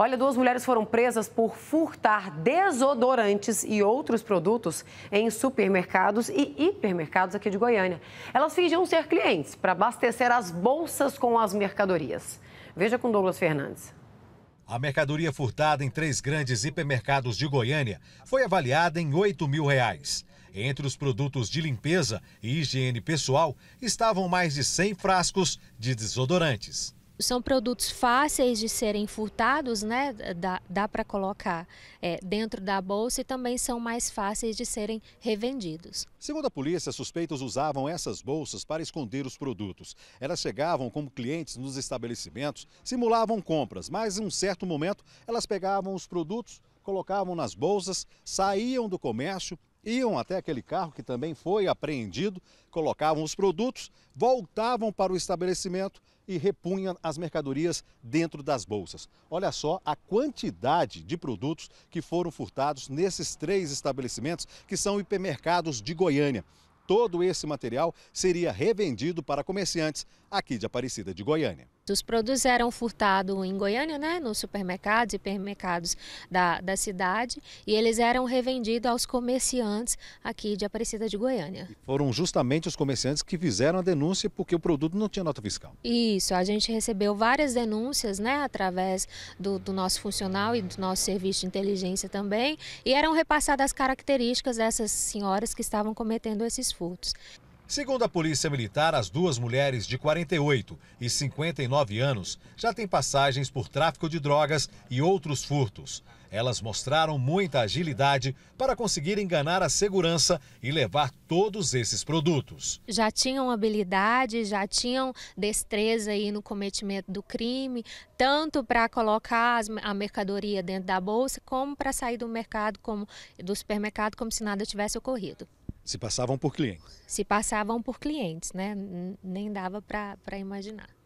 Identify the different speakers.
Speaker 1: Olha, duas mulheres foram presas por furtar desodorantes e outros produtos em supermercados e hipermercados aqui de Goiânia. Elas fingiam ser clientes para abastecer as bolsas com as mercadorias. Veja com Douglas Fernandes. A mercadoria furtada em três grandes hipermercados de Goiânia foi avaliada em 8 mil reais. Entre os produtos de limpeza e higiene pessoal estavam mais de 100 frascos de desodorantes
Speaker 2: são produtos fáceis de serem furtados, né? Dá, dá para colocar é, dentro da bolsa e também são mais fáceis de serem revendidos.
Speaker 1: Segundo a polícia, suspeitos usavam essas bolsas para esconder os produtos. Elas chegavam como clientes nos estabelecimentos, simulavam compras, mas em um certo momento elas pegavam os produtos, colocavam nas bolsas, saíam do comércio iam até aquele carro que também foi apreendido, colocavam os produtos, voltavam para o estabelecimento e repunham as mercadorias dentro das bolsas. Olha só a quantidade de produtos que foram furtados nesses três estabelecimentos que são hipermercados de Goiânia. Todo esse material seria revendido para comerciantes aqui de Aparecida de Goiânia
Speaker 2: os Produtos eram furtados em Goiânia, né, nos supermercados e hipermercados da, da cidade, e eles eram revendidos aos comerciantes aqui de Aparecida de Goiânia. E
Speaker 1: foram justamente os comerciantes que fizeram a denúncia porque o produto não tinha nota fiscal.
Speaker 2: Isso, a gente recebeu várias denúncias, né, através do, do nosso funcional e do nosso serviço de inteligência também, e eram repassadas as características dessas senhoras que estavam cometendo esses furtos.
Speaker 1: Segundo a Polícia Militar, as duas mulheres de 48 e 59 anos já têm passagens por tráfico de drogas e outros furtos. Elas mostraram muita agilidade para conseguir enganar a segurança e levar todos esses produtos.
Speaker 2: Já tinham habilidade, já tinham destreza aí no cometimento do crime, tanto para colocar a mercadoria dentro da bolsa, como para sair do mercado, como do supermercado, como se nada tivesse ocorrido.
Speaker 1: Se passavam por clientes.
Speaker 2: Se passavam por clientes, né? Nem dava para imaginar.